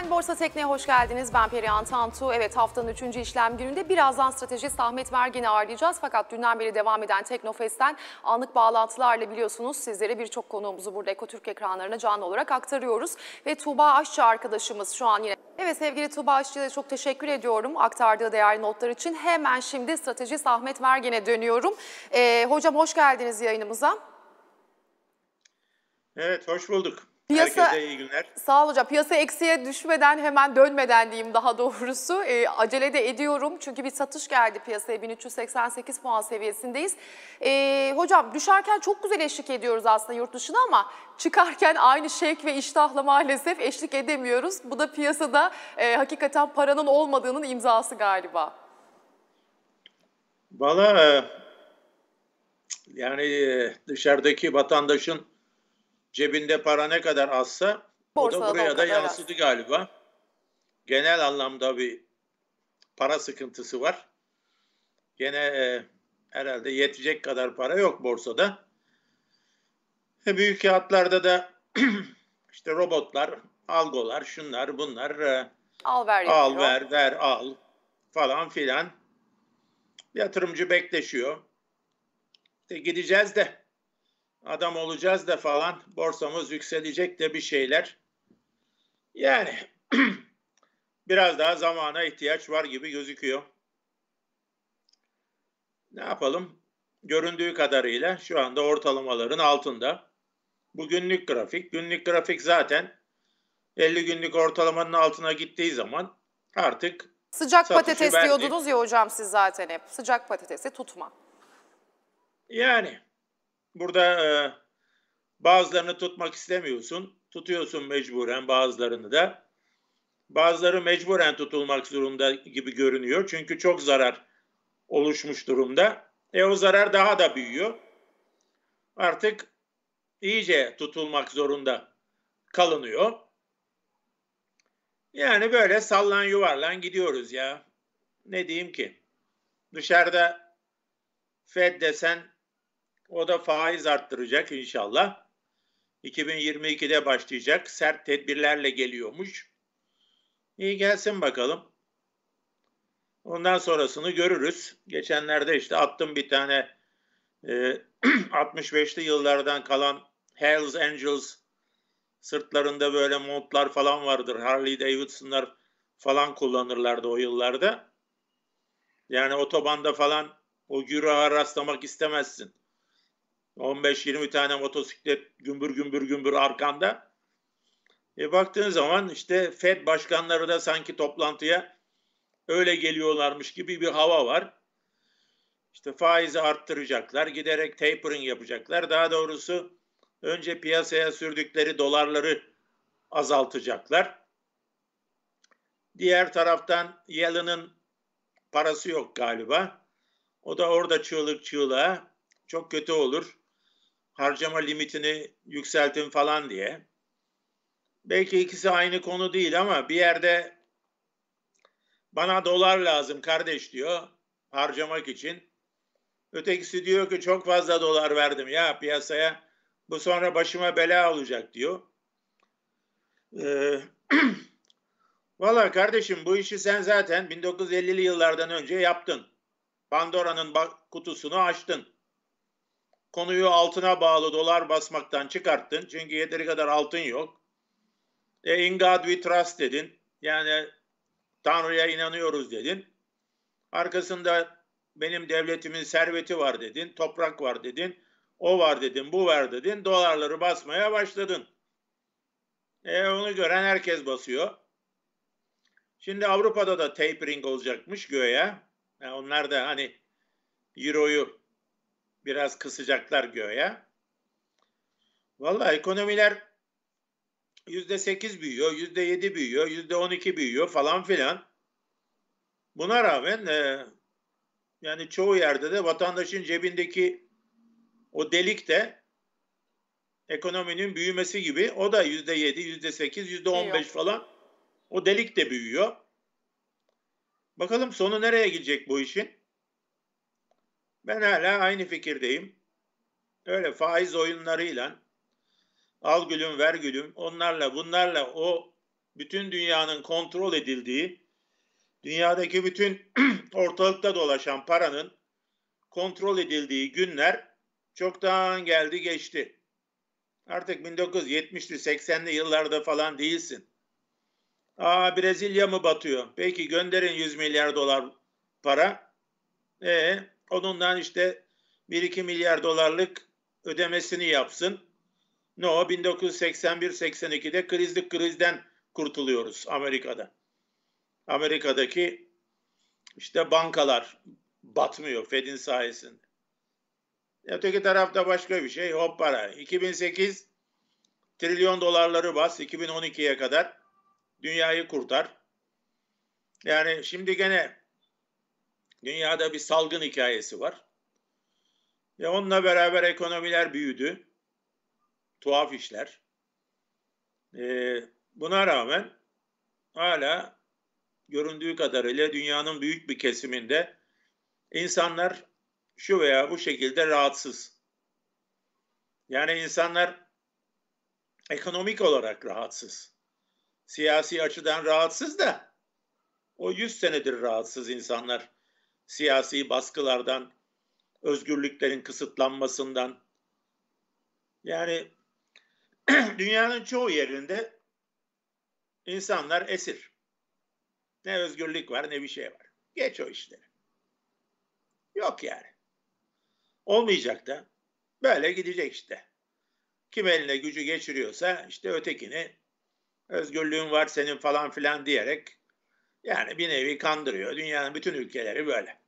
Efendim Borsa Tekne'ye hoş geldiniz. Ben Perihan Tantu. Evet haftanın 3. işlem gününde birazdan stratejist Ahmet Mergen'i ağırlayacağız. Fakat dünden beri devam eden Teknofest'ten anlık bağlantılarla biliyorsunuz sizlere birçok konuğumuzu burada Ekotürk ekranlarına canlı olarak aktarıyoruz. Ve Tuğba Aşçı arkadaşımız şu an yine. Evet sevgili Tuğba Aşçı'ya çok teşekkür ediyorum aktardığı değerli notlar için. Hemen şimdi stratejist Ahmet Mergen'e dönüyorum. Ee, hocam hoş geldiniz yayınımıza. Evet hoş bulduk. Piyasa, Herkese iyi günler. Sağ ol hocam. Piyasa eksiye düşmeden hemen dönmeden diyeyim daha doğrusu. E, acele de ediyorum çünkü bir satış geldi piyasaya 1388 puan seviyesindeyiz. E, hocam düşerken çok güzel eşlik ediyoruz aslında yurt dışına ama çıkarken aynı şevk ve iştahla maalesef eşlik edemiyoruz. Bu da piyasada e, hakikaten paranın olmadığının imzası galiba. Valla e, yani e, dışarıdaki vatandaşın Cebinde para ne kadar azsa Borsada o da buraya da, yansıdı az. galiba. Genel anlamda bir para sıkıntısı var. Gene e, herhalde yetecek kadar para yok borsada. E, büyük kağıtlarda da işte robotlar, algolar, şunlar, bunlar. E, al ver, al ver, ver, al falan filan. Yatırımcı bekleşiyor. İşte gideceğiz de adam olacağız da falan borsamız yükselecek de bir şeyler. Yani biraz daha zamana ihtiyaç var gibi gözüküyor. Ne yapalım? Göründüğü kadarıyla şu anda ortalamaların altında. Bu günlük grafik. Günlük grafik zaten 50 günlük ortalamanın altına gittiği zaman artık Sıcak patates verdi. diyordunuz ya hocam siz zaten hep. Sıcak patatesi tutma. Yani Burada e, bazılarını tutmak istemiyorsun. Tutuyorsun mecburen bazılarını da. Bazıları mecburen tutulmak zorunda gibi görünüyor. Çünkü çok zarar oluşmuş durumda. E o zarar daha da büyüyor. Artık iyice tutulmak zorunda kalınıyor. Yani böyle sallan yuvarlan gidiyoruz ya. Ne diyeyim ki? Dışarıda Fed desen o da faiz arttıracak inşallah. 2022'de başlayacak. Sert tedbirlerle geliyormuş. İyi gelsin bakalım. Ondan sonrasını görürüz. Geçenlerde işte attım bir tane e, 65'li yıllardan kalan Hells Angels sırtlarında böyle montlar falan vardır. Harley Davidson'lar falan kullanırlardı o yıllarda. Yani otobanda falan o güruha rastlamak istemezsin. 15-20 tane motosiklet gümbür gümbür gümbür arkanda. E baktığın zaman işte Fed başkanları da sanki toplantıya öyle geliyorlarmış gibi bir hava var. İşte faizi arttıracaklar, giderek tapering yapacaklar. Daha doğrusu önce piyasaya sürdükleri dolarları azaltacaklar. Diğer taraftan Yellen'ın parası yok galiba. O da orada çığlık çığlığa çok kötü olur harcama limitini yükseltin falan diye. Belki ikisi aynı konu değil ama bir yerde bana dolar lazım kardeş diyor harcamak için. Ötekisi diyor ki çok fazla dolar verdim ya piyasaya bu sonra başıma bela olacak diyor. Ee, Valla kardeşim bu işi sen zaten 1950'li yıllardan önce yaptın. Pandora'nın kutusunu açtın konuyu altına bağlı dolar basmaktan çıkarttın. Çünkü yeteri kadar altın yok. E, in God we trust dedin. Yani Tanrı'ya inanıyoruz dedin. Arkasında benim devletimin serveti var dedin, toprak var dedin, o var dedin, bu var dedin, dolarları basmaya başladın. E onu gören herkes basıyor. Şimdi Avrupa'da da tapering olacakmış göğe. Yani onlar da hani Euro'yu Biraz kısacaklar göğe. Valla ekonomiler yüzde sekiz büyüyor, yüzde yedi büyüyor, yüzde on iki büyüyor falan filan. Buna rağmen e, yani çoğu yerde de vatandaşın cebindeki o delik de ekonominin büyümesi gibi o da yüzde yedi, yüzde sekiz, yüzde on beş falan o delik de büyüyor. Bakalım sonu nereye gidecek bu işin? Ben hala aynı fikirdeyim. Öyle faiz oyunlarıyla al gülüm ver gülüm onlarla bunlarla o bütün dünyanın kontrol edildiği dünyadaki bütün ortalıkta dolaşan paranın kontrol edildiği günler çoktan geldi geçti. Artık 1970'li 80'li yıllarda falan değilsin. Aa Brezilya mı batıyor? Peki gönderin 100 milyar dolar para. E Onundan işte 1-2 milyar dolarlık ödemesini yapsın. Ne 1981-82'de krizlik krizden kurtuluyoruz Amerika'da. Amerika'daki işte bankalar batmıyor Fed'in sayesinde. Öteki tarafta başka bir şey hop para. 2008 trilyon dolarları bas 2012'ye kadar dünyayı kurtar. Yani şimdi gene Dünyada bir salgın hikayesi var. Ve onunla beraber ekonomiler büyüdü. Tuhaf işler. Ee, buna rağmen hala göründüğü kadarıyla dünyanın büyük bir kesiminde insanlar şu veya bu şekilde rahatsız. Yani insanlar ekonomik olarak rahatsız. Siyasi açıdan rahatsız da o 100 senedir rahatsız insanlar siyasi baskılardan, özgürlüklerin kısıtlanmasından. Yani dünyanın çoğu yerinde insanlar esir. Ne özgürlük var ne bir şey var. Geç o işleri. Yok yani. Olmayacak da böyle gidecek işte. Kim eline gücü geçiriyorsa işte ötekini özgürlüğün var senin falan filan diyerek yani bir nevi kandırıyor. Dünyanın bütün ülkeleri böyle.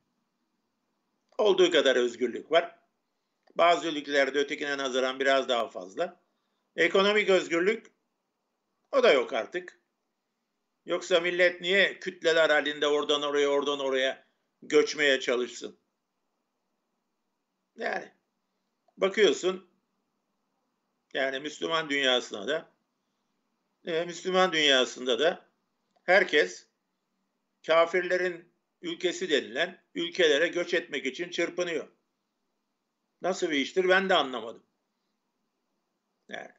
Olduğu kadar özgürlük var. Bazı ülkelerde ötekine nazaran biraz daha fazla. Ekonomik özgürlük o da yok artık. Yoksa millet niye kütleler halinde oradan oraya oradan oraya göçmeye çalışsın? Yani bakıyorsun yani Müslüman dünyasına da e, Müslüman dünyasında da herkes kafirlerin ülkesi denilen ülkelere göç etmek için çırpınıyor. Nasıl bir iştir ben de anlamadım. Yani,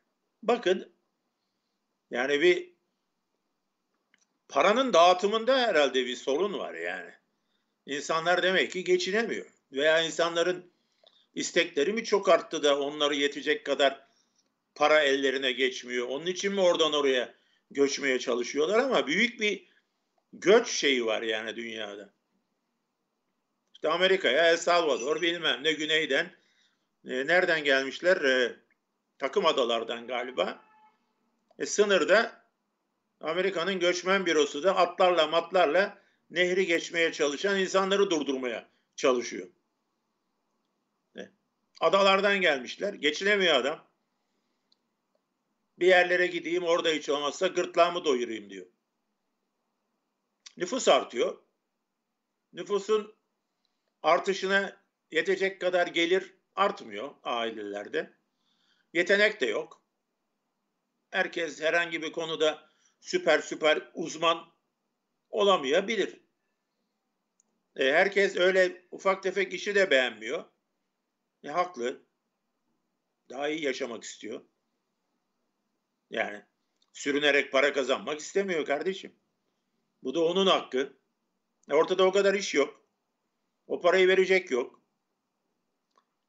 bakın yani bir paranın dağıtımında herhalde bir sorun var yani. İnsanlar demek ki geçinemiyor. Veya insanların istekleri mi çok arttı da onları yetecek kadar para ellerine geçmiyor. Onun için mi oradan oraya göçmeye çalışıyorlar ama büyük bir göç şeyi var yani dünyada. İşte Amerika'ya El Salvador bilmem ne güneyden e, nereden gelmişler e, takım adalardan galiba. E, sınırda Amerika'nın göçmen bürosu da atlarla matlarla nehri geçmeye çalışan insanları durdurmaya çalışıyor. E, adalardan gelmişler. Geçinemiyor adam. Bir yerlere gideyim orada hiç olmazsa gırtlağımı doyurayım diyor nüfus artıyor. Nüfusun artışına yetecek kadar gelir artmıyor ailelerde. Yetenek de yok. Herkes herhangi bir konuda süper süper uzman olamayabilir. E, herkes öyle ufak tefek işi de beğenmiyor. E, haklı. Daha iyi yaşamak istiyor. Yani sürünerek para kazanmak istemiyor kardeşim. Bu da onun hakkı. E, ortada o kadar iş yok. O parayı verecek yok.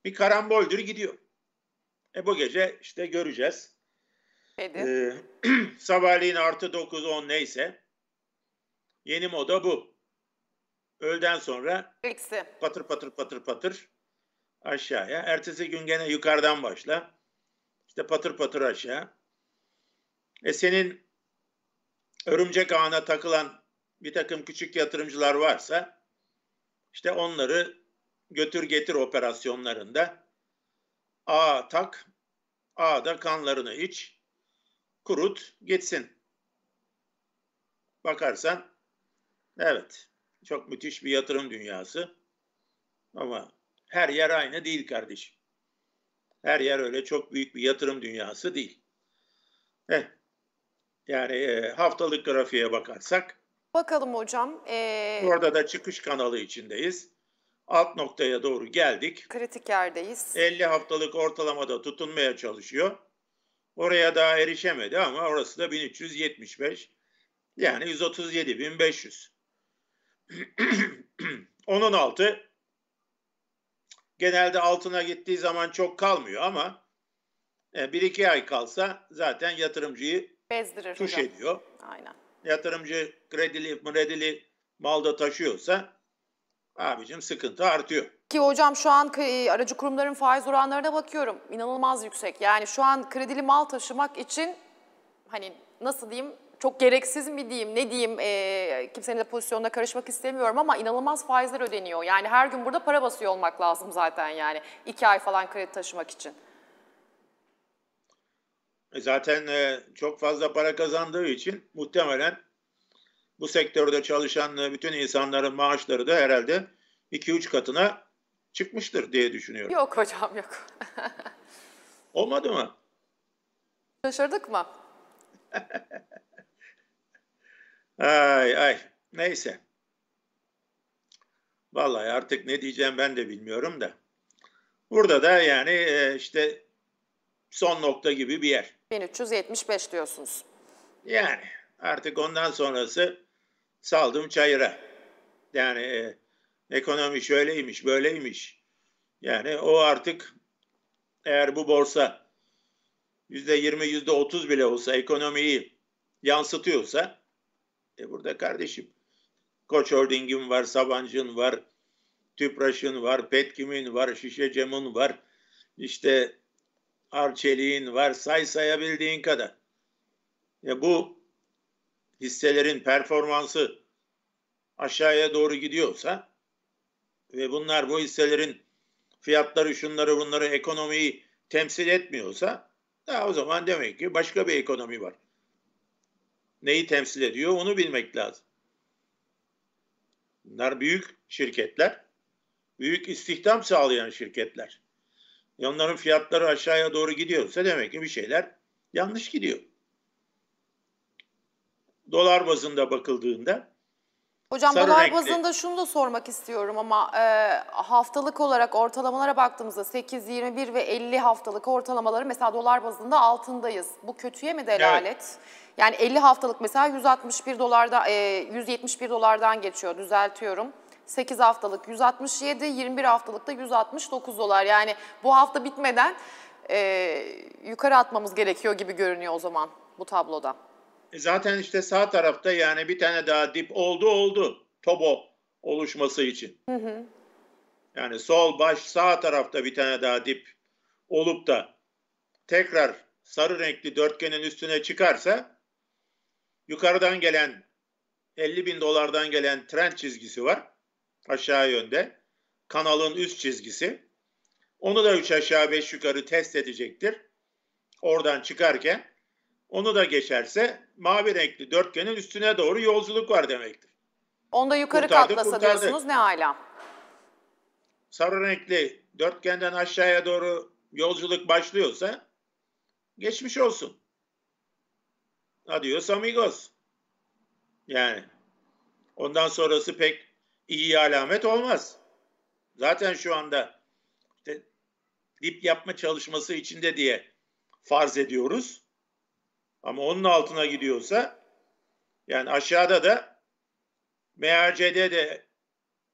Bir karamboldür gidiyor. E bu gece işte göreceğiz. Ee, sabahleyin artı 9-10 neyse. Yeni moda bu. Öğleden sonra İkisi. patır patır patır patır aşağıya. Ertesi gün gene yukarıdan başla. İşte patır patır aşağı. E senin örümcek ağına takılan bir takım küçük yatırımcılar varsa işte onları götür getir operasyonlarında A tak, A da kanlarını iç, kurut gitsin. Bakarsan evet çok müthiş bir yatırım dünyası ama her yer aynı değil kardeşim. Her yer öyle çok büyük bir yatırım dünyası değil. Heh. Yani e, haftalık grafiğe bakarsak Bakalım hocam. Ee... Orada da çıkış kanalı içindeyiz. Alt noktaya doğru geldik. Kritik yerdeyiz. 50 haftalık ortalamada tutunmaya çalışıyor. Oraya daha erişemedi ama orası da 1375. Yani 137.500. Onun altı genelde altına gittiği zaman çok kalmıyor ama e, bir iki ay kalsa zaten yatırımcıyı Bezdirir tuş hocam. ediyor. Aynen yatırımcı kredili mredili malda taşıyorsa abicim sıkıntı artıyor. Ki hocam şu an e, aracı kurumların faiz oranlarına bakıyorum. İnanılmaz yüksek. Yani şu an kredili mal taşımak için hani nasıl diyeyim çok gereksiz mi diyeyim ne diyeyim e, kimsenin de pozisyonuna karışmak istemiyorum ama inanılmaz faizler ödeniyor. Yani her gün burada para basıyor olmak lazım zaten yani iki ay falan kredi taşımak için. E, zaten e, çok fazla para kazandığı için muhtemelen bu sektörde çalışan e, bütün insanların maaşları da herhalde 2-3 katına çıkmıştır diye düşünüyorum. Yok hocam yok. Olmadı mı? Şaşırdık mı? ay ay neyse. Vallahi artık ne diyeceğim ben de bilmiyorum da. Burada da yani e, işte son nokta gibi bir yer. 1375 diyorsunuz. Yani artık ondan sonrası saldım çayıra. Yani e, ekonomi şöyleymiş, böyleymiş. Yani o artık eğer bu borsa yüzde yirmi, yüzde otuz bile olsa ekonomiyi yansıtıyorsa e burada kardeşim Koç Holding'in var, Sabancı'nın var, Tüpraş'ın var, Petkim'in var, Şişecem'in var, işte arçeliğin var say sayabildiğin kadar. Ya bu hisselerin performansı aşağıya doğru gidiyorsa ve bunlar bu hisselerin fiyatları şunları bunları ekonomiyi temsil etmiyorsa ya o zaman demek ki başka bir ekonomi var. Neyi temsil ediyor onu bilmek lazım. Bunlar büyük şirketler, büyük istihdam sağlayan şirketler. E onların fiyatları aşağıya doğru gidiyorsa demek ki bir şeyler yanlış gidiyor. Dolar bazında bakıldığında Hocam dolar renkli. bazında şunu da sormak istiyorum ama e, haftalık olarak ortalamalara baktığımızda 8, 21 ve 50 haftalık ortalamaları mesela dolar bazında altındayız. Bu kötüye mi delalet? Evet. Yani 50 haftalık mesela 161 dolarda e, 171 dolardan geçiyor düzeltiyorum. 8 haftalık 167, 21 haftalıkta 169 dolar. Yani bu hafta bitmeden e, yukarı atmamız gerekiyor gibi görünüyor o zaman bu tabloda. E, zaten işte sağ tarafta yani bir tane daha dip oldu oldu Tobo oluşması için. Hı hı. Yani sol baş sağ tarafta bir tane daha dip olup da tekrar sarı renkli dörtgenin üstüne çıkarsa yukarıdan gelen 50 bin dolardan gelen trend çizgisi var aşağı yönde kanalın üst çizgisi. Onu da 3 aşağı 5 yukarı test edecektir. Oradan çıkarken onu da geçerse mavi renkli dörtgenin üstüne doğru yolculuk var demektir. Onda yukarı kurtardı, katlasa kurtardı. diyorsunuz ne ala. Sarı renkli dörtgenden aşağıya doğru yolculuk başlıyorsa geçmiş olsun. Adios amigos. Yani ondan sonrası pek iyi alamet olmaz. Zaten şu anda işte dip yapma çalışması içinde diye farz ediyoruz. Ama onun altına gidiyorsa yani aşağıda da MHCD de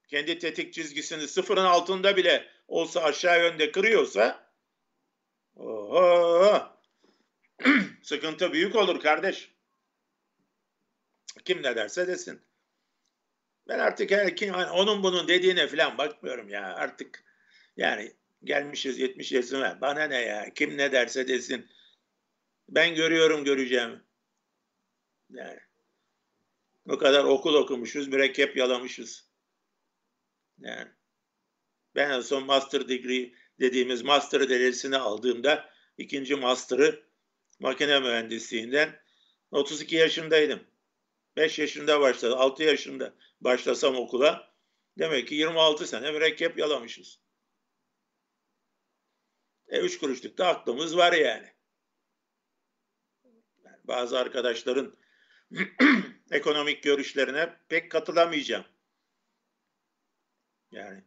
kendi tetik çizgisini sıfırın altında bile olsa aşağı yönde kırıyorsa oho, sıkıntı büyük olur kardeş. Kim ne derse desin. Ben artık her kim, hani onun bunun dediğine falan bakmıyorum ya. Artık yani gelmişiz 70 yaşına. Bana ne ya? Kim ne derse desin. Ben görüyorum göreceğim. Yani o kadar okul okumuşuz, mürekkep yalamışız. Yani ben en son master degree dediğimiz master derecesini aldığımda ikinci master'ı makine mühendisliğinden 32 yaşındaydım. 5 yaşında başladı, 6 yaşında başlasam okula demek ki 26 sene mürekkep yalamışız. E 3 kuruşluk da aklımız var yani. yani bazı arkadaşların ekonomik görüşlerine pek katılamayacağım. Yani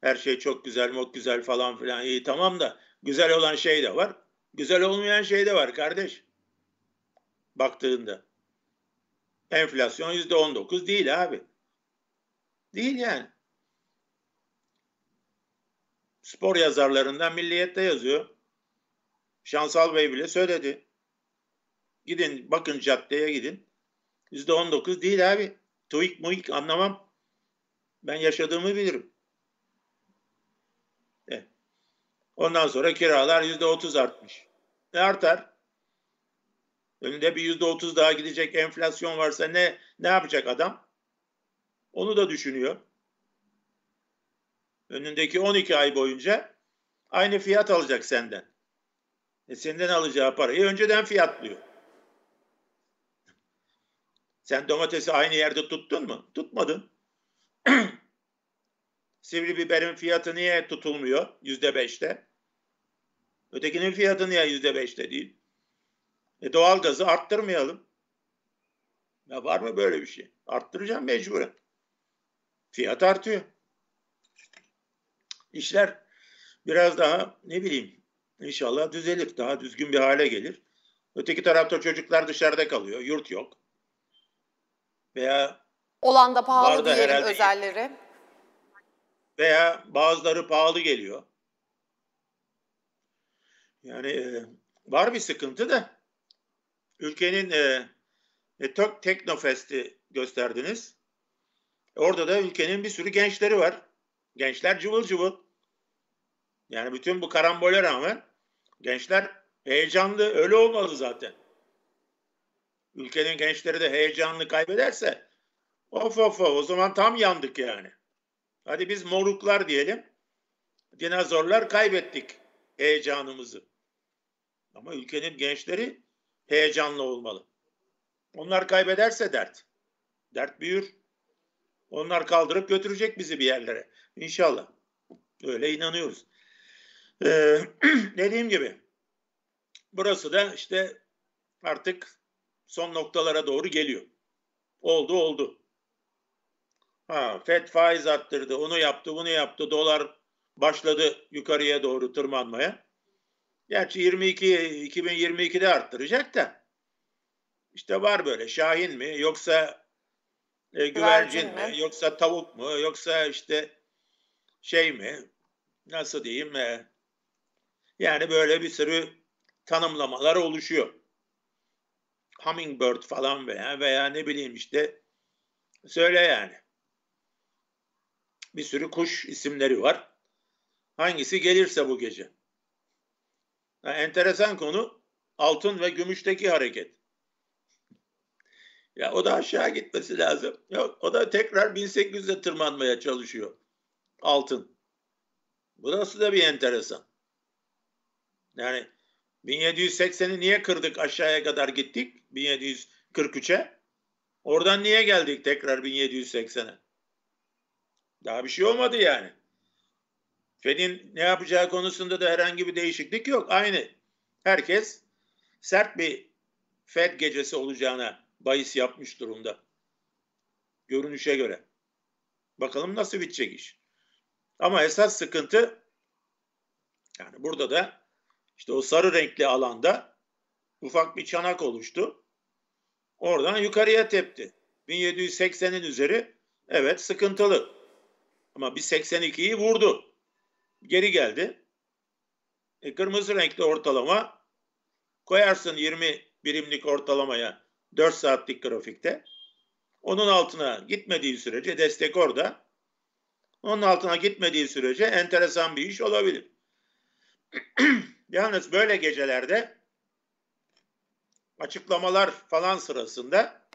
her şey çok güzel, çok güzel falan filan iyi tamam da güzel olan şey de var, güzel olmayan şey de var kardeş. Baktığında. Enflasyon yüzde on dokuz değil abi. Değil yani. Spor yazarlarından Milliyet'te yazıyor. Şansal Bey bile söyledi. Gidin bakın caddeye gidin. Yüzde on dokuz değil abi. Tuik muik anlamam. Ben yaşadığımı bilirim. E, ondan sonra kiralar yüzde otuz artmış. Ne artar? Önünde bir yüzde otuz daha gidecek enflasyon varsa ne ne yapacak adam? Onu da düşünüyor. Önündeki 12 ay boyunca aynı fiyat alacak senden. E senden alacağı parayı önceden fiyatlıyor. Sen domatesi aynı yerde tuttun mu? Tutmadın. Sivri biberin fiyatı niye tutulmuyor? Yüzde beşte. Ötekinin fiyatı niye yüzde beşte değil? E doğalgazı arttırmayalım. Ya var mı böyle bir şey? Arttıracağım mecburen. Fiyat artıyor. İşler biraz daha ne bileyim inşallah düzelir. Daha düzgün bir hale gelir. Öteki tarafta çocuklar dışarıda kalıyor. Yurt yok. Veya olan da pahalı da diyelim özelleri. Veya bazıları pahalı geliyor. Yani e, var bir sıkıntı da ülkenin e, e, Teknofest'i gösterdiniz. E, orada da ülkenin bir sürü gençleri var. Gençler cıvıl cıvıl. Yani bütün bu karambole rağmen gençler heyecanlı. Öyle olmalı zaten. Ülkenin gençleri de heyecanlı kaybederse of of of o zaman tam yandık yani. Hadi biz moruklar diyelim. Dinozorlar kaybettik heyecanımızı. Ama ülkenin gençleri heyecanlı olmalı. Onlar kaybederse dert. Dert büyür. Onlar kaldırıp götürecek bizi bir yerlere. İnşallah. Öyle inanıyoruz. Ee, dediğim gibi burası da işte artık son noktalara doğru geliyor. Oldu oldu. Ha, FED faiz arttırdı, onu yaptı, bunu yaptı. Dolar başladı yukarıya doğru tırmanmaya. Gerçi 22 2022'de arttıracak da. İşte var böyle Şahin mi yoksa e, güvercin, mi? mi yoksa tavuk mu yoksa işte şey mi nasıl diyeyim e, yani böyle bir sürü tanımlamalar oluşuyor. Hummingbird falan veya veya ne bileyim işte söyle yani. Bir sürü kuş isimleri var. Hangisi gelirse bu gece. Yani enteresan konu altın ve gümüşteki hareket. Ya o da aşağı gitmesi lazım. Yok, o da tekrar 1800'e tırmanmaya çalışıyor. Altın. Burası da bir enteresan. Yani 1780'i niye kırdık aşağıya kadar gittik? 1743'e. Oradan niye geldik tekrar 1780'e? Daha bir şey olmadı yani. Fed'in ne yapacağı konusunda da herhangi bir değişiklik yok. Aynı. Herkes sert bir Fed gecesi olacağına bahis yapmış durumda. Görünüşe göre. Bakalım nasıl bitecek iş. Ama esas sıkıntı yani burada da işte o sarı renkli alanda ufak bir çanak oluştu. Oradan yukarıya tepti. 1780'in üzeri evet sıkıntılı. Ama bir 82'yi vurdu geri geldi. E, kırmızı renkli ortalama koyarsın 20 birimlik ortalamaya 4 saatlik grafikte. Onun altına gitmediği sürece destek orada. Onun altına gitmediği sürece enteresan bir iş olabilir. Yalnız böyle gecelerde açıklamalar falan sırasında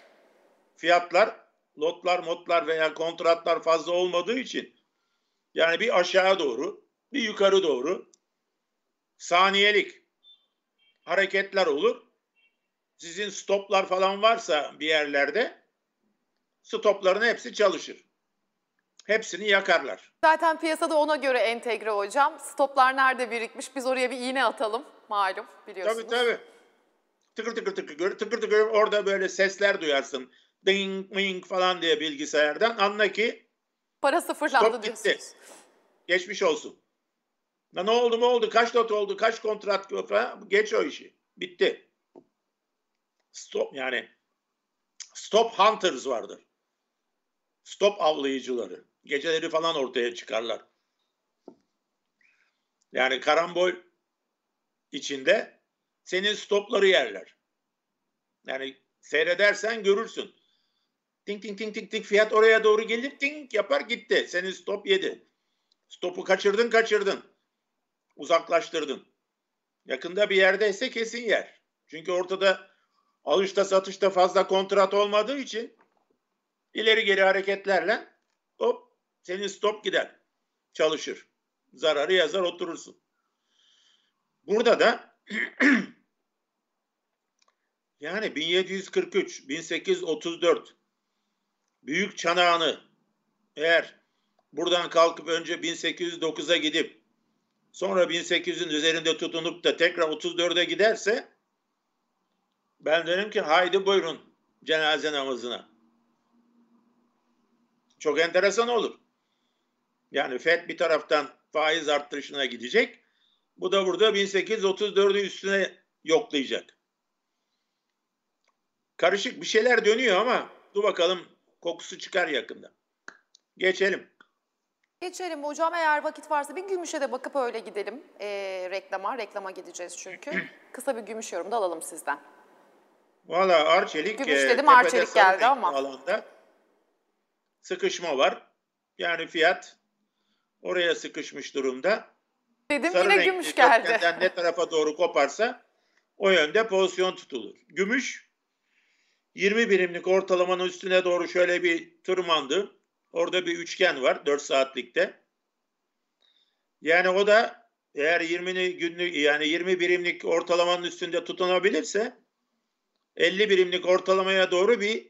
fiyatlar, lotlar, modlar veya kontratlar fazla olmadığı için yani bir aşağı doğru bir yukarı doğru saniyelik hareketler olur. Sizin stoplar falan varsa bir yerlerde stopların hepsi çalışır. Hepsini yakarlar. Zaten piyasada ona göre entegre hocam. Stoplar nerede birikmiş biz oraya bir iğne atalım malum biliyorsunuz. Tabii tabii. Tıkır tıkır tıkır tıkır tıkır orada böyle sesler duyarsın. Ding ming falan diye bilgisayardan anla ki para sıfırlandı diyorsunuz. Gitti. Geçmiş olsun. Ne oldu mu oldu? Kaç not oldu? Kaç kontrat falan? Geç o işi. Bitti. Stop yani stop hunters vardır. Stop avlayıcıları. Geceleri falan ortaya çıkarlar. Yani karambol içinde senin stopları yerler. Yani seyredersen görürsün. Ting ting ting ting ting fiyat oraya doğru gelip ting yapar gitti. Senin stop yedi. Stopu kaçırdın kaçırdın uzaklaştırdın. Yakında bir yerdeyse kesin yer. Çünkü ortada alışta satışta fazla kontrat olmadığı için ileri geri hareketlerle hop senin stop gider. Çalışır. Zararı yazar oturursun. Burada da yani 1743, 1834 Büyük çanağını eğer buradan kalkıp önce 1809'a gidip sonra 1800'ün üzerinde tutunup da tekrar 34'e giderse ben derim ki haydi buyurun cenaze namazına. Çok enteresan olur. Yani FED bir taraftan faiz arttırışına gidecek. Bu da burada 1834'ü üstüne yoklayacak. Karışık bir şeyler dönüyor ama dur bakalım kokusu çıkar yakında. Geçelim. Geçelim hocam eğer vakit varsa bir gümüşe de bakıp öyle gidelim e, reklama. Reklama gideceğiz çünkü. Kısa bir gümüş yorum da alalım sizden. Valla Arçelik, gümüş e, dedim, Arçelik geldi ama. alanda sıkışma var. Yani fiyat oraya sıkışmış durumda. Dedim Sarı yine gümüş geldi. ne tarafa doğru koparsa o yönde pozisyon tutulur. Gümüş 20 birimlik ortalamanın üstüne doğru şöyle bir tırmandı. Orada bir üçgen var 4 saatlikte. Yani o da eğer 20 günlük yani 20 birimlik ortalamanın üstünde tutunabilirse 50 birimlik ortalamaya doğru bir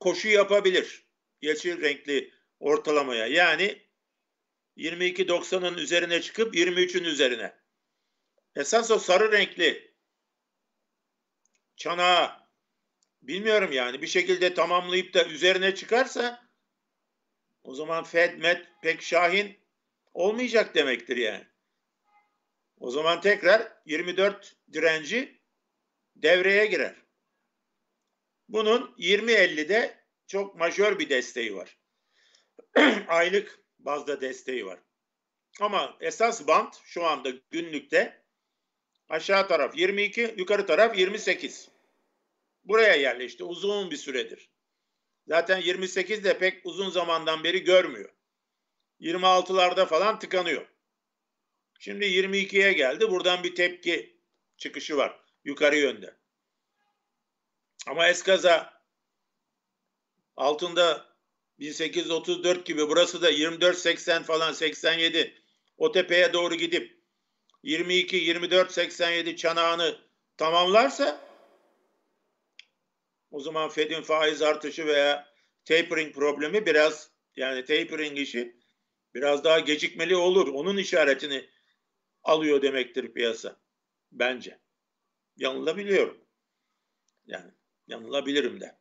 koşu yapabilir. Yeşil renkli ortalamaya. Yani 22.90'ın üzerine çıkıp 23'ün üzerine. Esas o sarı renkli çanağı bilmiyorum yani bir şekilde tamamlayıp da üzerine çıkarsa o zaman Fed, Met, Pek, Şahin olmayacak demektir yani. O zaman tekrar 24 direnci devreye girer. Bunun 20-50'de çok majör bir desteği var. Aylık bazda desteği var. Ama esas band şu anda günlükte aşağı taraf 22, yukarı taraf 28. Buraya yerleşti uzun bir süredir. Zaten 28 de pek uzun zamandan beri görmüyor. 26'larda falan tıkanıyor. Şimdi 22'ye geldi. Buradan bir tepki çıkışı var yukarı yönde. Ama eskaza altında 1834 gibi burası da 24.80 falan 87 o tepeye doğru gidip 22 24 87 çanağını tamamlarsa o zaman Fed'in faiz artışı veya tapering problemi biraz yani tapering işi biraz daha gecikmeli olur. Onun işaretini alıyor demektir piyasa. Bence. Yanılabiliyorum. Yani yanılabilirim de.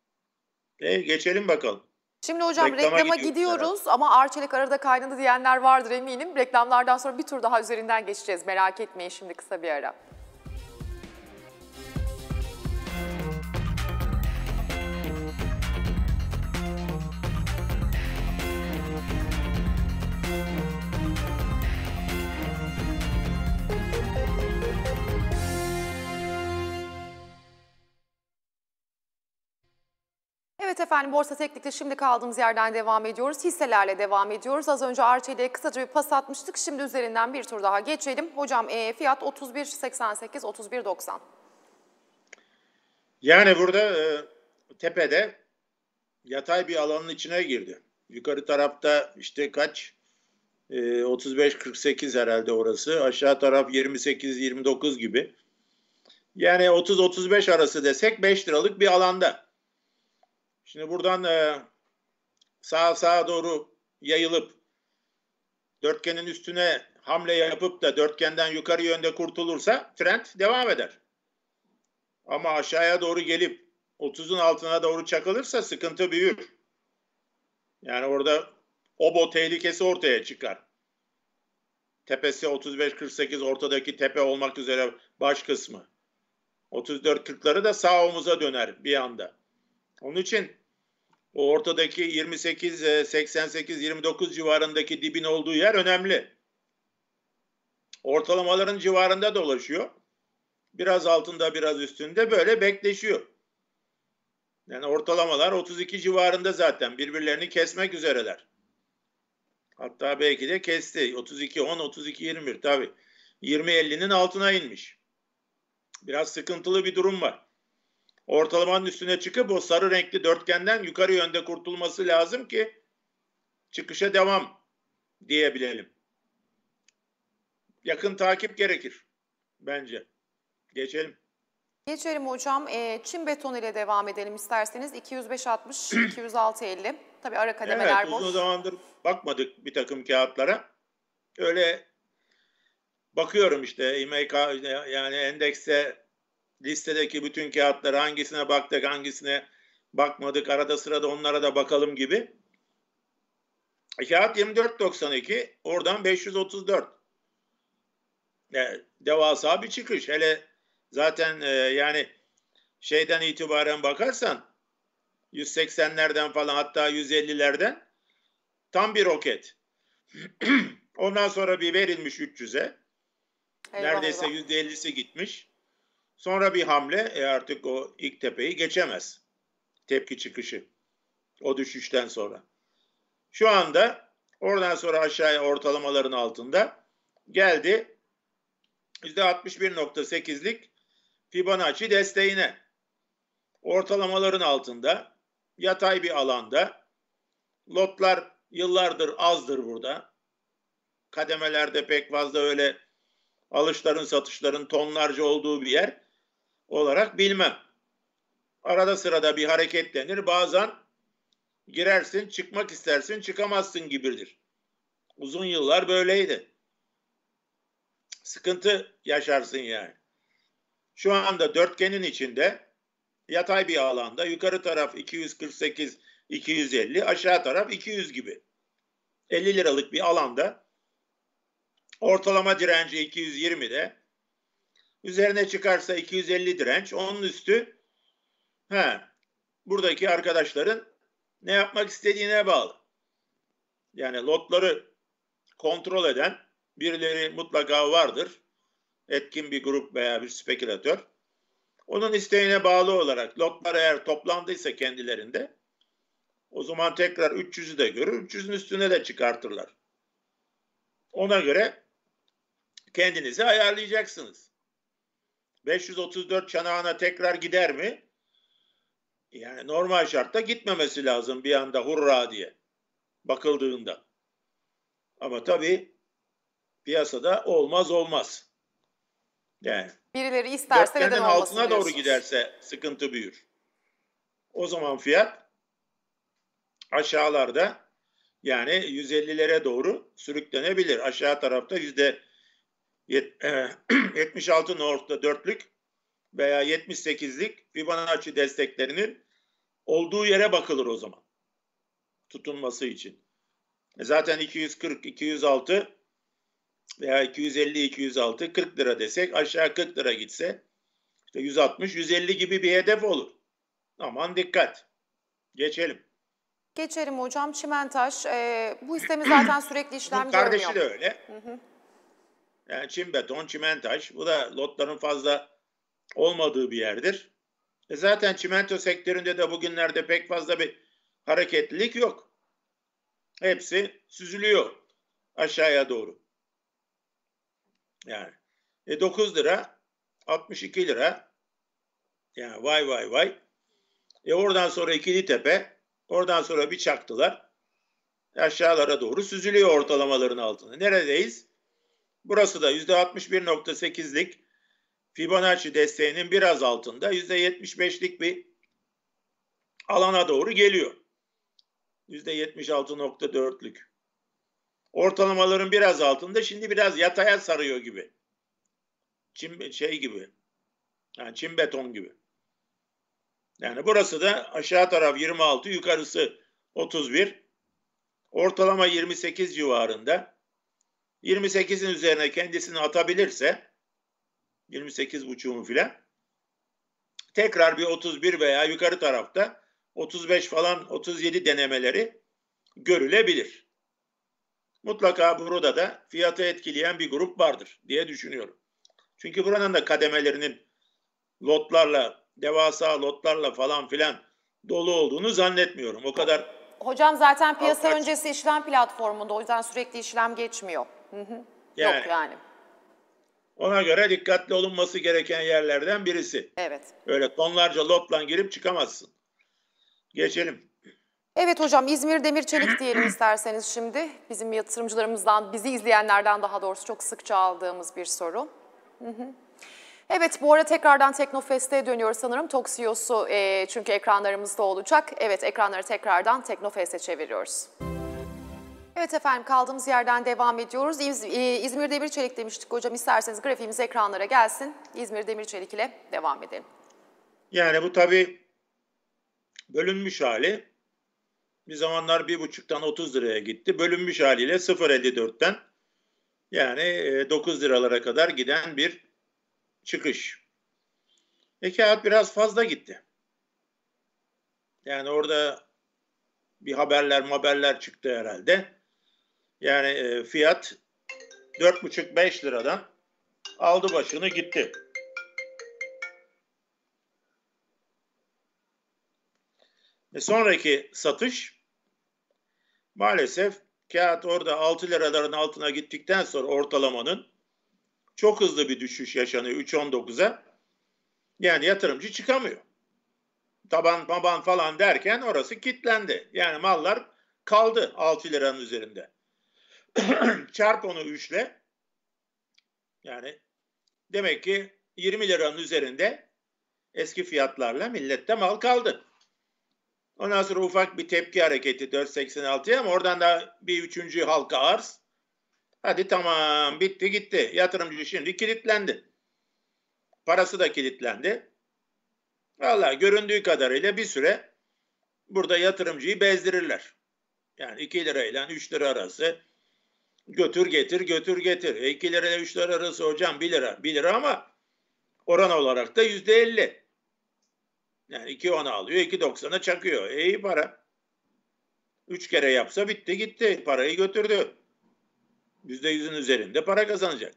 E, geçelim bakalım. Şimdi hocam reklama, reklama gidiyoruz, gidiyoruz ama Arçelik arada kaynadı diyenler vardır eminim. Reklamlardan sonra bir tur daha üzerinden geçeceğiz. Merak etmeyin şimdi kısa bir ara. Evet efendim Borsa Teknik'te şimdi kaldığımız yerden devam ediyoruz. Hisselerle devam ediyoruz. Az önce Arçelik'e kısaca bir pas atmıştık. Şimdi üzerinden bir tur daha geçelim. Hocam e, fiyat 31.88, 31.90. Yani burada e, tepede yatay bir alanın içine girdi. Yukarı tarafta işte kaç? E, 35-48 herhalde orası. Aşağı taraf 28-29 gibi. Yani 30-35 arası desek 5 liralık bir alanda. Şimdi buradan e, sağa sağa doğru yayılıp dörtgenin üstüne hamle yapıp da dörtgenden yukarı yönde kurtulursa trend devam eder. Ama aşağıya doğru gelip 30'un altına doğru çakılırsa sıkıntı büyür. Yani orada obo tehlikesi ortaya çıkar. Tepesi 35-48 ortadaki tepe olmak üzere baş kısmı. 34-40'ları da sağ omuza döner bir anda. Onun için o ortadaki 28, 88, 29 civarındaki dibin olduğu yer önemli. Ortalamaların civarında dolaşıyor. Biraz altında biraz üstünde böyle bekleşiyor. Yani ortalamalar 32 civarında zaten birbirlerini kesmek üzereler. Hatta belki de kesti. 32 10 32 21 tabii. 20 50'nin altına inmiş. Biraz sıkıntılı bir durum var ortalamanın üstüne çıkıp o sarı renkli dörtgenden yukarı yönde kurtulması lazım ki çıkışa devam diyebilelim. Yakın takip gerekir bence. Geçelim. Geçelim hocam. E, ee, Çin beton ile devam edelim isterseniz. 205-60, 206-50. Tabii ara kademeler evet, boş. uzun zamandır bakmadık bir takım kağıtlara. Öyle bakıyorum işte IMK yani endekse listedeki bütün kağıtları hangisine baktık, hangisine bakmadık, arada sırada onlara da bakalım gibi. E, kağıt 24.92, oradan 534. Yani e, devasa bir çıkış. Hele zaten e, yani şeyden itibaren bakarsan 180'lerden falan hatta 150'lerden tam bir roket. Ondan sonra bir verilmiş 300'e. Neredeyse eyvah. %50'si gitmiş. Sonra bir hamle e artık o ilk tepeyi geçemez. Tepki çıkışı. O düşüşten sonra. Şu anda oradan sonra aşağıya ortalamaların altında geldi. %61.8'lik Fibonacci desteğine. Ortalamaların altında yatay bir alanda lotlar yıllardır azdır burada. Kademelerde pek fazla öyle alışların satışların tonlarca olduğu bir yer olarak bilmem. Arada sırada bir hareketlenir. Bazen girersin, çıkmak istersin, çıkamazsın gibidir. Uzun yıllar böyleydi. Sıkıntı yaşarsın yani. Şu anda dörtgenin içinde yatay bir alanda yukarı taraf 248 250, aşağı taraf 200 gibi. 50 liralık bir alanda ortalama direnci 220'de Üzerine çıkarsa 250 direnç. Onun üstü he, buradaki arkadaşların ne yapmak istediğine bağlı. Yani lotları kontrol eden birileri mutlaka vardır. Etkin bir grup veya bir spekülatör. Onun isteğine bağlı olarak lotlar eğer toplandıysa kendilerinde o zaman tekrar 300'ü de görür. 300'ün üstüne de çıkartırlar. Ona göre kendinizi ayarlayacaksınız. 534 çanağına tekrar gider mi? Yani normal şartta gitmemesi lazım bir anda hurra diye bakıldığında. Ama tabii piyasada olmaz olmaz. Yani birileri isterse neden altına doğru giderse sıkıntı büyür. O zaman fiyat aşağılarda yani 150'lere doğru sürüklenebilir. Aşağı tarafta yüzde yet, e, 76 North'ta dörtlük veya 78'lik Fibonacci desteklerinin olduğu yere bakılır o zaman. Tutunması için. E, zaten 240, 206 veya 250, 206 40 lira desek aşağı 40 lira gitse işte 160, 150 gibi bir hedef olur. Aman dikkat. Geçelim. Geçelim hocam. Çimentaş. E, bu hissemiz zaten sürekli işlem görmüyor. Kardeşi de öyle. Hı hı. Yani çim beton, çimentaş. Bu da lotların fazla olmadığı bir yerdir. E zaten çimento sektöründe de bugünlerde pek fazla bir hareketlilik yok. Hepsi süzülüyor aşağıya doğru. Yani e 9 lira 62 lira yani vay vay vay. E oradan sonra ikili tepe oradan sonra bir çaktılar e, aşağılara doğru süzülüyor ortalamaların altına. Neredeyiz? Burası da %61.8'lik Fibonacci desteğinin biraz altında %75'lik bir alana doğru geliyor. %76.4'lük. Ortalamaların biraz altında şimdi biraz yataya sarıyor gibi. Çim, şey gibi. Yani çim beton gibi. Yani burası da aşağı taraf 26, yukarısı 31. Ortalama 28 civarında. 28'in üzerine kendisini atabilirse 28 buçuğunu filan tekrar bir 31 veya yukarı tarafta 35 falan 37 denemeleri görülebilir. Mutlaka burada da fiyatı etkileyen bir grup vardır diye düşünüyorum. Çünkü buranın da kademelerinin lotlarla, devasa lotlarla falan filan dolu olduğunu zannetmiyorum. O kadar Hocam zaten piyasa öncesi işlem platformunda o yüzden sürekli işlem geçmiyor. Yani, Yok yani. Ona göre dikkatli olunması gereken yerlerden birisi. Evet. Öyle tonlarca lotlan girip çıkamazsın. Geçelim. Evet hocam İzmir Demir Çelik diyelim isterseniz şimdi. Bizim yatırımcılarımızdan, bizi izleyenlerden daha doğrusu çok sıkça aldığımız bir soru. Evet bu arada tekrardan Teknofest'e dönüyoruz sanırım. Toksiyos'u e e, çünkü ekranlarımızda olacak. Evet ekranları tekrardan Teknofest'e çeviriyoruz. Evet efendim kaldığımız yerden devam ediyoruz. İz, e, İzmir Demir Çelik demiştik hocam. isterseniz grafiğimiz ekranlara gelsin. İzmir Demir Çelik ile devam edelim. Yani bu tabii bölünmüş hali. Bir zamanlar bir buçuktan 30 liraya gitti. Bölünmüş haliyle 0.54'ten yani 9 e, liralara kadar giden bir çıkış. E kağıt biraz fazla gitti. Yani orada bir haberler haberler çıktı herhalde. Yani e, fiyat 4,5-5 liradan aldı başını gitti. E sonraki satış maalesef kağıt orada 6 liraların altına gittikten sonra ortalamanın çok hızlı bir düşüş yaşanıyor 3.19'a. Yani yatırımcı çıkamıyor. Taban baban falan derken orası kitlendi. Yani mallar kaldı 6 liranın üzerinde. Çarp onu 3 ile. Yani demek ki 20 liranın üzerinde eski fiyatlarla millette mal kaldı. Ondan sonra ufak bir tepki hareketi 4.86'ya ama oradan da bir üçüncü halka arz. Hadi tamam bitti gitti. Yatırımcı şimdi kilitlendi. Parası da kilitlendi. Valla göründüğü kadarıyla bir süre burada yatırımcıyı bezdirirler. Yani 2 lirayla 3 lira arası Götür getir götür getir. E 2 lira ile 3 lira arası hocam 1 lira. 1 lira ama oran olarak da yüzde elli. Yani iki 2.10 alıyor iki doksan'a çakıyor. E iyi para. Üç kere yapsa bitti gitti. Parayı götürdü. Yüzde yüzün üzerinde para kazanacak.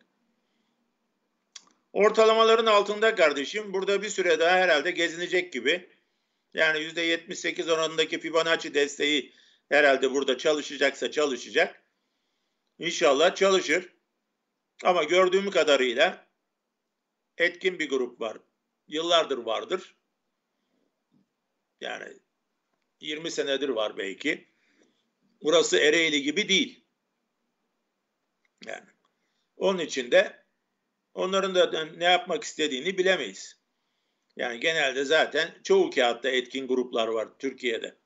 Ortalamaların altında kardeşim. Burada bir süre daha herhalde gezinecek gibi. Yani yüzde sekiz oranındaki Fibonacci desteği herhalde burada çalışacaksa çalışacak. İnşallah çalışır. Ama gördüğüm kadarıyla etkin bir grup var. Yıllardır vardır. Yani 20 senedir var belki. Burası Ereğli gibi değil. Yani onun için de onların da ne yapmak istediğini bilemeyiz. Yani genelde zaten çoğu kağıtta etkin gruplar var Türkiye'de.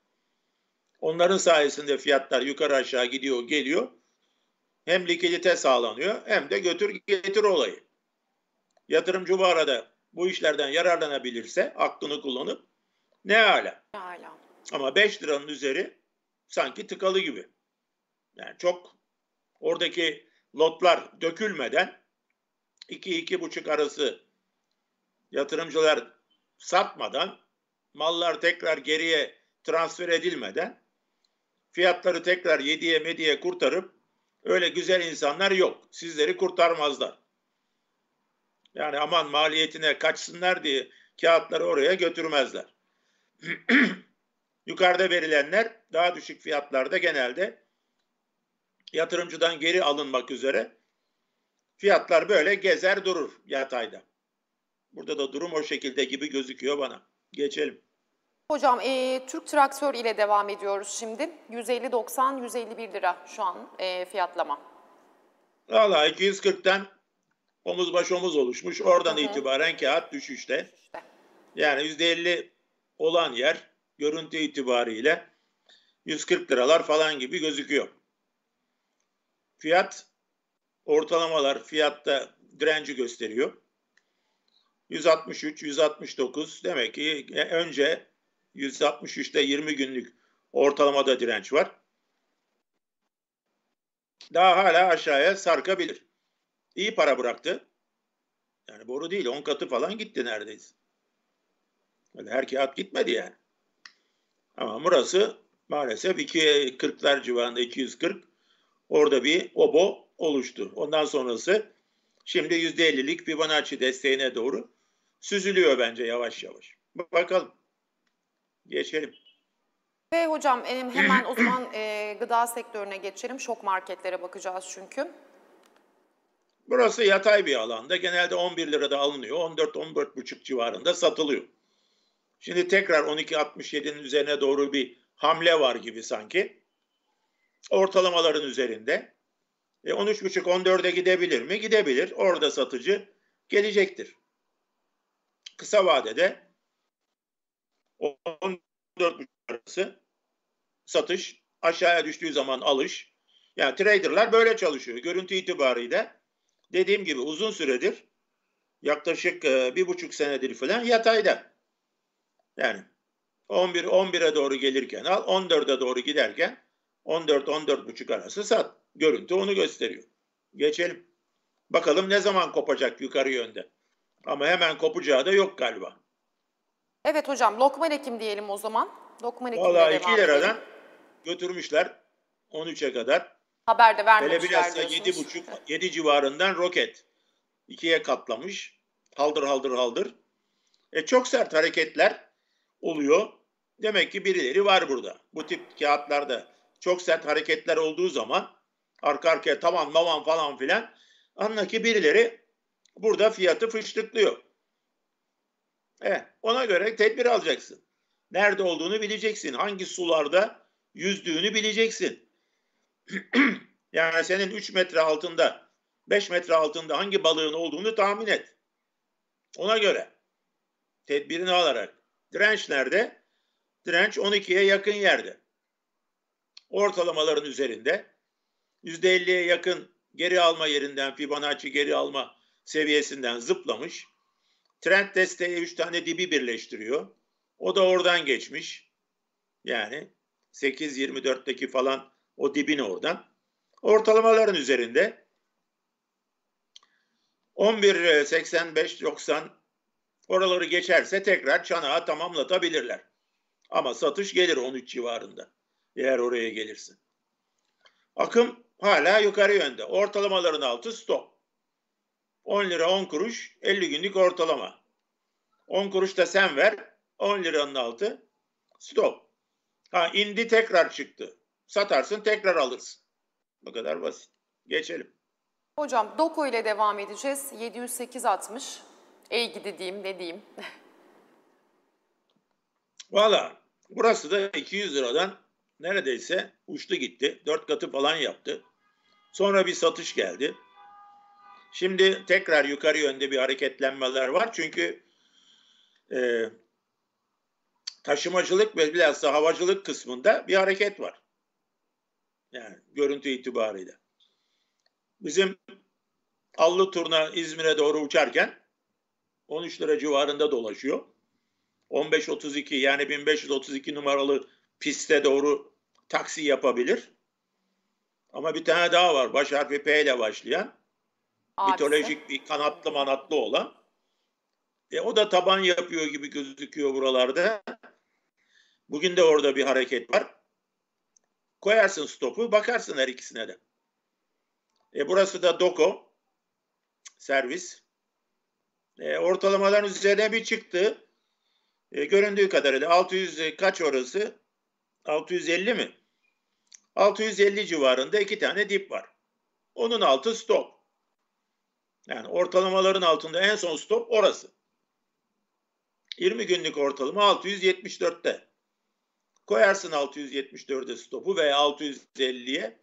Onların sayesinde fiyatlar yukarı aşağı gidiyor, geliyor. Hem likidite sağlanıyor hem de götür getir olayı. Yatırımcı bu arada bu işlerden yararlanabilirse aklını kullanıp ne ala. Hala. Ama 5 liranın üzeri sanki tıkalı gibi. Yani çok oradaki lotlar dökülmeden 2-2,5 arası yatırımcılar satmadan mallar tekrar geriye transfer edilmeden fiyatları tekrar 7'ye mediye kurtarıp Öyle güzel insanlar yok. Sizleri kurtarmazlar. Yani aman maliyetine kaçsınlar diye kağıtları oraya götürmezler. Yukarıda verilenler daha düşük fiyatlarda genelde yatırımcıdan geri alınmak üzere fiyatlar böyle gezer durur yatayda. Burada da durum o şekilde gibi gözüküyor bana. Geçelim. Hocam e, Türk traktör ile devam ediyoruz şimdi. 150-90-151 lira şu an e, fiyatlama. Valla 240'tan omuz baş omuz oluşmuş. Oradan Hı -hı. itibaren kağıt düşüşte. İşte. Yani %50 olan yer görüntü itibariyle 140 liralar falan gibi gözüküyor. Fiyat ortalamalar fiyatta direnci gösteriyor. 163, 169 demek ki e, önce 163'te 20 günlük ortalamada direnç var. Daha hala aşağıya sarkabilir. İyi para bıraktı. Yani boru değil 10 katı falan gitti Neredeyiz? Öyle her kağıt gitmedi yani. Ama burası maalesef 240'lar civarında 240 orada bir obo oluştu. Ondan sonrası şimdi %50'lik Fibonacci desteğine doğru süzülüyor bence yavaş yavaş. Bakalım. Geçelim. Ve hocam e, hemen o zaman e, gıda sektörüne geçelim. Şok marketlere bakacağız çünkü. Burası yatay bir alanda. Genelde 11 lirada alınıyor. 14-14,5 civarında satılıyor. Şimdi tekrar 12.67'nin üzerine doğru bir hamle var gibi sanki. Ortalamaların üzerinde. E 13.5-14'e gidebilir mi? Gidebilir. Orada satıcı gelecektir. Kısa vadede 14 arası satış, aşağıya düştüğü zaman alış. Yani traderlar böyle çalışıyor. Görüntü itibariyle dediğim gibi uzun süredir yaklaşık e, bir buçuk senedir falan yatayda. Yani 11 11'e doğru gelirken al, 14'e doğru giderken 14 14 buçuk arası sat. Görüntü onu gösteriyor. Geçelim. Bakalım ne zaman kopacak yukarı yönde. Ama hemen kopacağı da yok galiba. Evet hocam lokman ekim diyelim o zaman. Lokman ekimle Vallahi devam 2 liradan götürmüşler 13'e kadar. Haber de vermemişler Telebilhassa yedi buçuk, yedi civarından roket ikiye katlamış. Haldır haldır haldır. E çok sert hareketler oluyor. Demek ki birileri var burada. Bu tip kağıtlarda çok sert hareketler olduğu zaman arka arkaya tamam tamam falan filan anla ki birileri burada fiyatı fıştıklıyor. Eh, ona göre tedbir alacaksın. Nerede olduğunu bileceksin. Hangi sularda yüzdüğünü bileceksin. yani senin 3 metre altında, 5 metre altında hangi balığın olduğunu tahmin et. Ona göre tedbirini alarak. Direnç nerede? Direnç 12'ye yakın yerde. Ortalamaların üzerinde. %50'ye yakın geri alma yerinden Fibonacci geri alma seviyesinden zıplamış. Trend desteği 3 tane dibi birleştiriyor. O da oradan geçmiş. Yani 8.24'teki falan o dibin oradan. Ortalamaların üzerinde 11.85-90 oraları geçerse tekrar çanağı tamamlatabilirler. Ama satış gelir 13 civarında eğer oraya gelirsin. Akım hala yukarı yönde. Ortalamaların altı stop. 10 lira 10 kuruş 50 günlük ortalama. 10 kuruş da sen ver. 10 liranın altı stop. Ha indi tekrar çıktı. Satarsın tekrar alırsın. Bu kadar basit. Geçelim. Hocam Doko ile devam edeceğiz. 708.60. Ey gidi diyeyim ne diyeyim. Valla burası da 200 liradan neredeyse uçtu gitti. Dört katı falan yaptı. Sonra bir satış geldi. Şimdi tekrar yukarı yönde bir hareketlenmeler var. Çünkü e, taşımacılık ve bilhassa havacılık kısmında bir hareket var. Yani görüntü itibariyle. Bizim Allı turna İzmir'e doğru uçarken 13 lira civarında dolaşıyor. 15-32 yani 1532 numaralı piste doğru taksi yapabilir. Ama bir tane daha var. Baş harfi P ile başlayan. Abisi. mitolojik bir kanatlı manatlı olan. E, o da taban yapıyor gibi gözüküyor buralarda. Bugün de orada bir hareket var. Koyarsın stopu, bakarsın her ikisine de. E, burası da Doko servis. E, ortalamadan üzerine bir çıktı. E, göründüğü kadarıyla 600 kaç orası? 650 mi? 650 civarında iki tane dip var. Onun altı stop. Yani ortalamaların altında en son stop orası. 20 günlük ortalama 674'te. Koyarsın 674'e stopu veya 650'ye.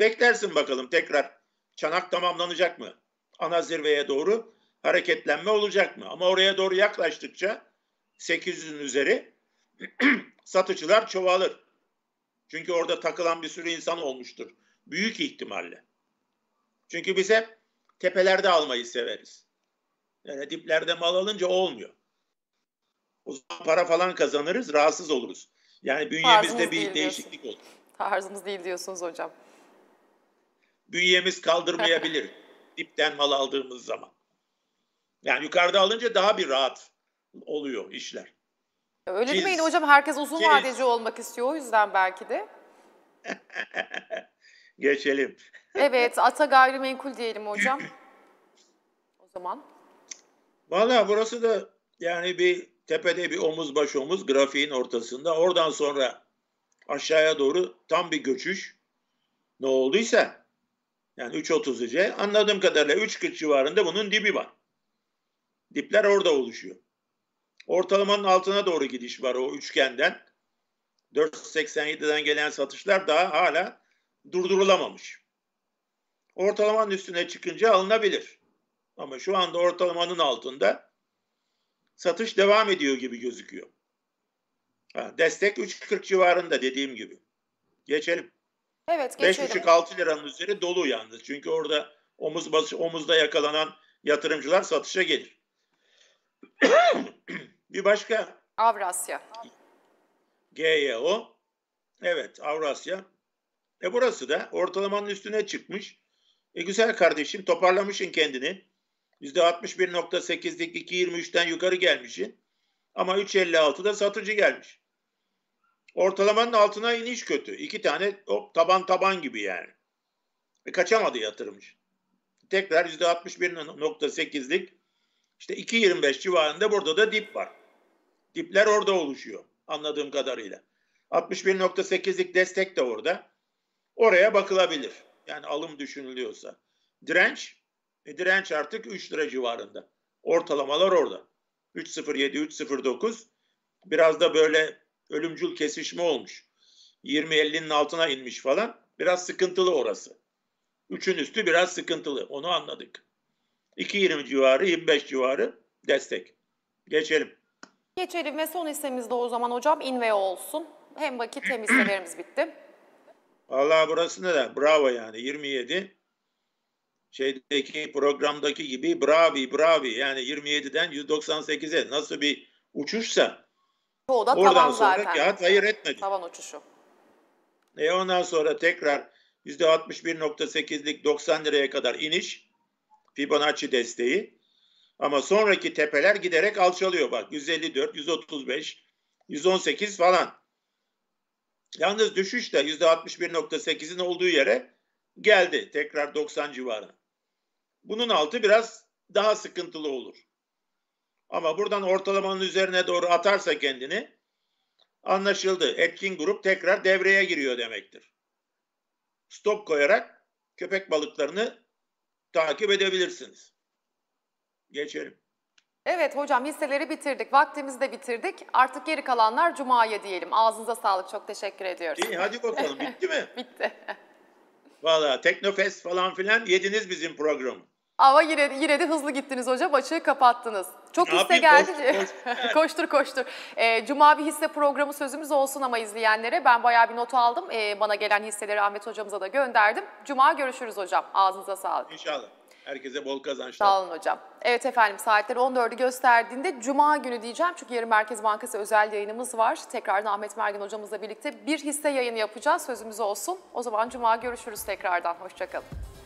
Beklersin bakalım tekrar çanak tamamlanacak mı? Ana zirveye doğru hareketlenme olacak mı? Ama oraya doğru yaklaştıkça 800'ün üzeri satıcılar çoğalır. Çünkü orada takılan bir sürü insan olmuştur. Büyük ihtimalle. Çünkü biz hep tepelerde almayı severiz. Yani diplerde mal alınca olmuyor. O zaman para falan kazanırız, rahatsız oluruz. Yani bünyemizde bir değişiklik olur. Tarzımız değil diyorsunuz hocam. Bünyemiz kaldırmayabilir dipten mal aldığımız zaman. Yani yukarıda alınca daha bir rahat oluyor işler. Öyle Cins. demeyin hocam herkes uzun Cins. vadeci olmak istiyor o yüzden belki de. Geçelim. Evet, ata gayrimenkul diyelim hocam. o zaman. Valla burası da yani bir tepede bir omuz baş omuz grafiğin ortasında. Oradan sonra aşağıya doğru tam bir göçüş. Ne olduysa yani 3.30'u anladığım kadarıyla 3.40 civarında bunun dibi var. Dipler orada oluşuyor. Ortalamanın altına doğru gidiş var o üçgenden. 4.87'den gelen satışlar daha hala durdurulamamış. Ortalamanın üstüne çıkınca alınabilir. Ama şu anda ortalamanın altında satış devam ediyor gibi gözüküyor. Ha, destek 3.40 civarında dediğim gibi. Geçelim. Evet geçelim. 5.5-6 liranın üzeri dolu yalnız. Çünkü orada omuz başı, omuzda yakalanan yatırımcılar satışa gelir. bir başka. Avrasya. GYO. Evet Avrasya. E burası da ortalamanın üstüne çıkmış. E güzel kardeşim toparlamışın kendini. %61.8'lik 2.23'ten yukarı gelmişsin. Ama 3.56'da satıcı gelmiş. Ortalamanın altına iniş kötü. İki tane hop, taban taban gibi yani. E kaçamadı yatırmış. Tekrar %61.8'lik işte 2.25 civarında burada da dip var. Dipler orada oluşuyor anladığım kadarıyla. 61.8'lik destek de orada. Oraya bakılabilir. Yani alım düşünülüyorsa. Direnç, e, direnç artık 3 lira civarında. Ortalamalar orada. 3.07, 3.09. Biraz da böyle ölümcül kesişme olmuş. 20.50'nin altına inmiş falan. Biraz sıkıntılı orası. 3'ün üstü biraz sıkıntılı. Onu anladık. 2.20 civarı, 25 civarı destek. Geçelim. Geçelim ve son de o zaman hocam Inveo olsun. Hem vakit hem hisselerimiz bitti. Vallahi burasında da bravo yani 27 şeydeki programdaki gibi bravi bravi yani 27'den 198'e nasıl bir uçuşsa o da oradan tavan sonra zaten. kağıt hayır etmedi. Tavan uçuşu. E ondan sonra tekrar %61.8'lik 90 liraya kadar iniş Fibonacci desteği. Ama sonraki tepeler giderek alçalıyor bak 154, 135, 118 falan. Yalnız düşüş de %61.8'in olduğu yere geldi. Tekrar 90 civarı. Bunun altı biraz daha sıkıntılı olur. Ama buradan ortalamanın üzerine doğru atarsa kendini anlaşıldı. Etkin grup tekrar devreye giriyor demektir. Stop koyarak köpek balıklarını takip edebilirsiniz. Geçelim. Evet hocam hisseleri bitirdik, vaktimizi de bitirdik. Artık geri kalanlar Cuma'ya diyelim. Ağzınıza sağlık, çok teşekkür ediyoruz. İyi hadi bakalım, bitti mi? bitti. Valla Teknofest falan filan yediniz bizim programı. Ama yine, yine de hızlı gittiniz hocam, açığı kapattınız. Çok hisse Abi, geldi. Koştur koştur. koştur, koştur. E, Cuma bir hisse programı sözümüz olsun ama izleyenlere. Ben bayağı bir notu aldım. E, bana gelen hisseleri Ahmet hocamıza da gönderdim. Cuma görüşürüz hocam. Ağzınıza sağlık. İnşallah. Herkese bol kazançlar. Sağ olun hocam. Evet efendim saatleri 14'ü gösterdiğinde Cuma günü diyeceğim. Çünkü yarın Merkez Bankası özel yayınımız var. Tekrardan Ahmet Mergin hocamızla birlikte bir hisse yayını yapacağız. Sözümüz olsun. O zaman Cuma görüşürüz tekrardan. Hoşçakalın.